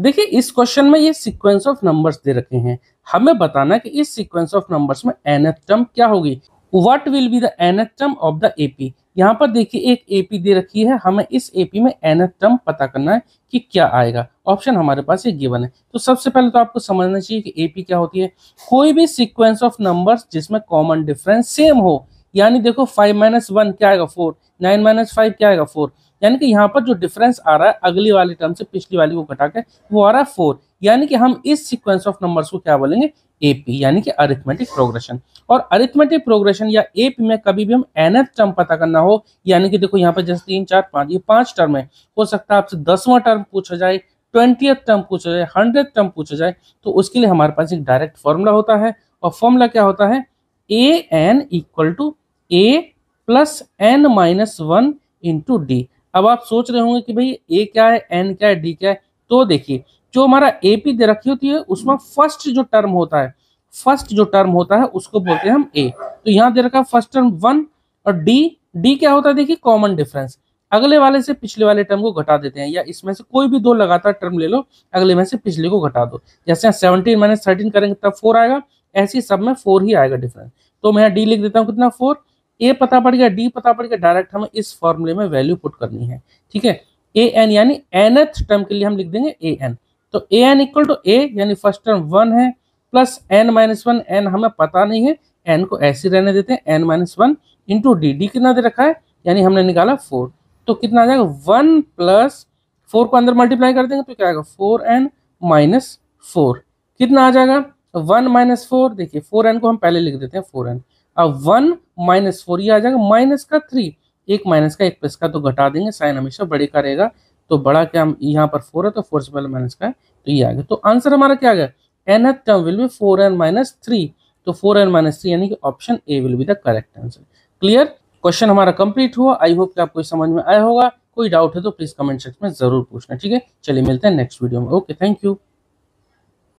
देखिए इस क्वेश्चन में ये सीक्वेंस ऑफ नंबर्स दे रखे हैं हमें बताना कि इस सीक्वेंस ऑफ नंबर्स में एनएथ टर्म क्या होगी what will be the nth term of the AP यहाँ पर देखिए एक एपी दे रखी है हमें इस एपी में एनएथ टर्म पता करना है कि क्या आएगा ऑप्शन हमारे पास ये गिवन है तो सबसे पहले तो आपको समझना चाहिए कि एपी क्या होती है कोई भी सिक्वेंस ऑफ नंबर जिसमें कॉमन डिफरेंस सेम हो यानी देखो फाइव माइनस वन क्या आएगा फोर नाइन माइनस फाइव क्या आएगा फोर यानी कि यहाँ पर जो डिफरेंस आ रहा है अगली वाली टर्म से पिछली वाली को घटा के वो आ रहा है फोर यानी कि हम इस सीक्वेंस ऑफ नंबर्स को क्या बोलेंगे एपी यानी कि अरिथमेटिक प्रोग्रेशन और अरिथमेटिक प्रोग्रेशन या एपी में कभी भी हम एनएथ टर्म पता करना हो यानी कि देखो यहाँ पे जैसे तीन चार पाँच ये पांच टर्म है हो सकता है आपसे दसवां टर्म पूछा जाए ट्वेंटी टर्म पूछा जाए हंड्रेड टर्म पूछा जाए तो उसके लिए हमारे पास एक डायरेक्ट फॉर्मूला होता है और फॉर्मूला क्या होता है a n equal to a plus n minus one into d अब आप सोच रहे होंगे कि भाई ए क्या है एन क्या है डी क्या है तो देखिए जो हमारा ए पी दे रखी होती है उसमें फर्स्ट जो टर्म होता है फर्स्ट जो टर्म होता है उसको बोलते हैं हम ए तो यहाँ दे रखा है फर्स्ट टर्म वन और डी डी क्या होता है देखिए कॉमन डिफरेंस अगले वाले से पिछले वाले टर्म को घटा देते हैं या इसमें से कोई भी दो लगातार टर्म ले लो अगले में से पिछले को घटा दो जैसे यहाँ सेवनटीन माइनस थर्टीन करेंगे तब फोर आएगा ऐसे सब में फोर ही आएगा डिफरेंस तो मैं यहाँ डी लिख देता हूँ कितना फोर ए पता पड़ गया डी पता पड़ गया डायरेक्ट हमें इस फॉर्मूले में वैल्यू पुट करनी है ठीक है ए एन यानी एनथ टर्म के लिए हम लिख देंगे ए एन तो a n equal to a यानी फर्स्ट टर्म वन है plus n minus one n हमें पता नहीं है एन को ऐसे रहने देते हैं n minus one into d d कितना दे रखा है यानी हमने निकाला फोर तो कितना आ जाएगा वन प्लस फोर को अंदर मल्टीप्लाई कर देंगे तो क्या आएगा फोर एन माइनस फोर कितना आ जाएगा वन माइनस फोर देखिए फोर एन को हम पहले लिख देते हैं फोर एन अब वन माइनस फोर ये आ जाएगा माइनस का थ्री एक माइनस का एक प्लस का तो घटा देंगे साइन हमेशा बड़े का रहेगा तो बड़ा क्या यहाँ पर फोर है तो फोर से पहले माइनस का है तो ये आ गया तो आंसर हमारा क्या आ गया n term will be four n minus three तो फोर एन माइनस थ्री यानी कि option A will be the correct answer clear question हमारा कंप्लीट हुआ आई होप कि आपको समझ में आया होगा कोई डाउट है तो प्लीज कमेंट सेक्शन में जरूर पूछना ठीक है चलिए मिलते हैं नेक्स्ट वीडियो में ओके थैंक यू